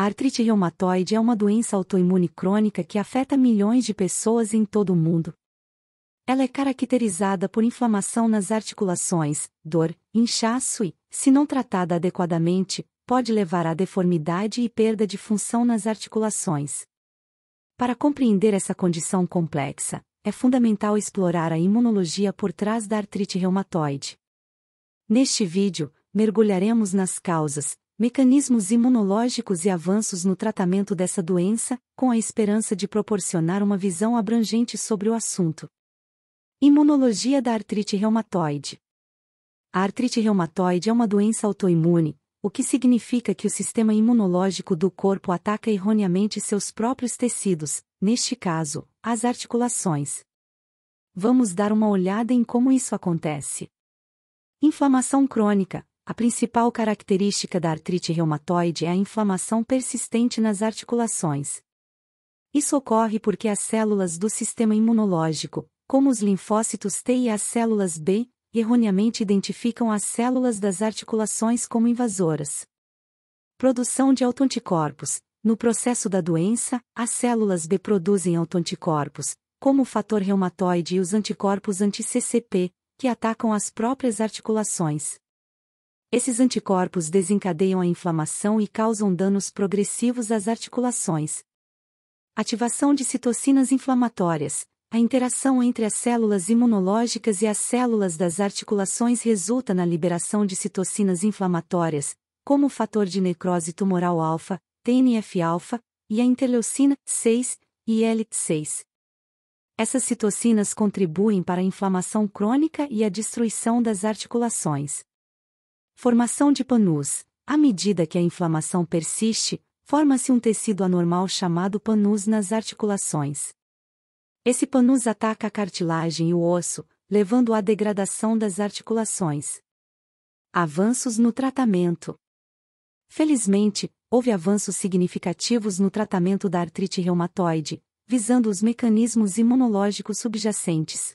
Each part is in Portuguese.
A artrite reumatoide é uma doença autoimune crônica que afeta milhões de pessoas em todo o mundo. Ela é caracterizada por inflamação nas articulações, dor, inchaço e, se não tratada adequadamente, pode levar à deformidade e perda de função nas articulações. Para compreender essa condição complexa, é fundamental explorar a imunologia por trás da artrite reumatoide. Neste vídeo, mergulharemos nas causas, mecanismos imunológicos e avanços no tratamento dessa doença, com a esperança de proporcionar uma visão abrangente sobre o assunto. Imunologia da artrite reumatoide. A artrite reumatoide é uma doença autoimune, o que significa que o sistema imunológico do corpo ataca erroneamente seus próprios tecidos, neste caso, as articulações. Vamos dar uma olhada em como isso acontece. Inflamação crônica, a principal característica da artrite reumatoide é a inflamação persistente nas articulações. Isso ocorre porque as células do sistema imunológico, como os linfócitos T e as células B, erroneamente identificam as células das articulações como invasoras. Produção de autoanticorpos. No processo da doença, as células B produzem autoanticorpos, como o fator reumatoide e os anticorpos anti-CCP, que atacam as próprias articulações. Esses anticorpos desencadeiam a inflamação e causam danos progressivos às articulações. Ativação de citocinas inflamatórias. A interação entre as células imunológicas e as células das articulações resulta na liberação de citocinas inflamatórias, como o fator de necrose tumoral alfa, TNF-alfa, e a interleucina 6 e L6. Essas citocinas contribuem para a inflamação crônica e a destruição das articulações. Formação de panus. À medida que a inflamação persiste, forma-se um tecido anormal chamado panus nas articulações. Esse panus ataca a cartilagem e o osso, levando à degradação das articulações. Avanços no tratamento. Felizmente, houve avanços significativos no tratamento da artrite reumatoide, visando os mecanismos imunológicos subjacentes.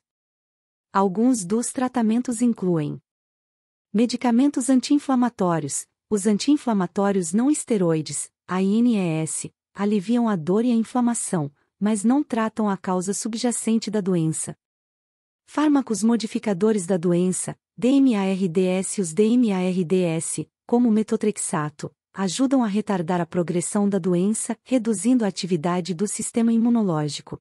Alguns dos tratamentos incluem Medicamentos anti-inflamatórios. Os anti-inflamatórios não esteroides, ANES, aliviam a dor e a inflamação, mas não tratam a causa subjacente da doença. Fármacos modificadores da doença, DMARDS e os DMARDS, como o metotrexato, ajudam a retardar a progressão da doença, reduzindo a atividade do sistema imunológico.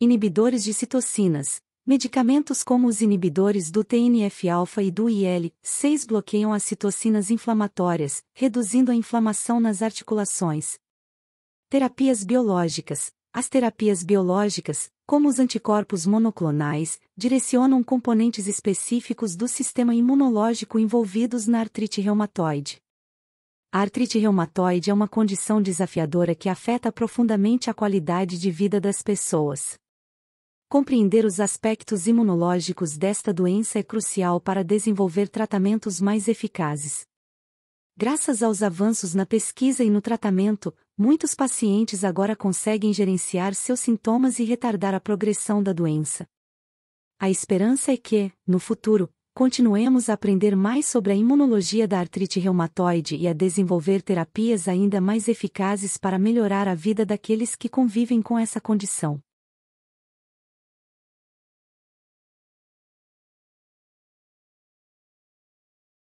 Inibidores de citocinas, Medicamentos como os inibidores do TNF-alfa e do IL-6 bloqueiam as citocinas inflamatórias, reduzindo a inflamação nas articulações. Terapias biológicas. As terapias biológicas, como os anticorpos monoclonais, direcionam componentes específicos do sistema imunológico envolvidos na artrite reumatoide. A artrite reumatoide é uma condição desafiadora que afeta profundamente a qualidade de vida das pessoas. Compreender os aspectos imunológicos desta doença é crucial para desenvolver tratamentos mais eficazes. Graças aos avanços na pesquisa e no tratamento, muitos pacientes agora conseguem gerenciar seus sintomas e retardar a progressão da doença. A esperança é que, no futuro, continuemos a aprender mais sobre a imunologia da artrite reumatoide e a desenvolver terapias ainda mais eficazes para melhorar a vida daqueles que convivem com essa condição.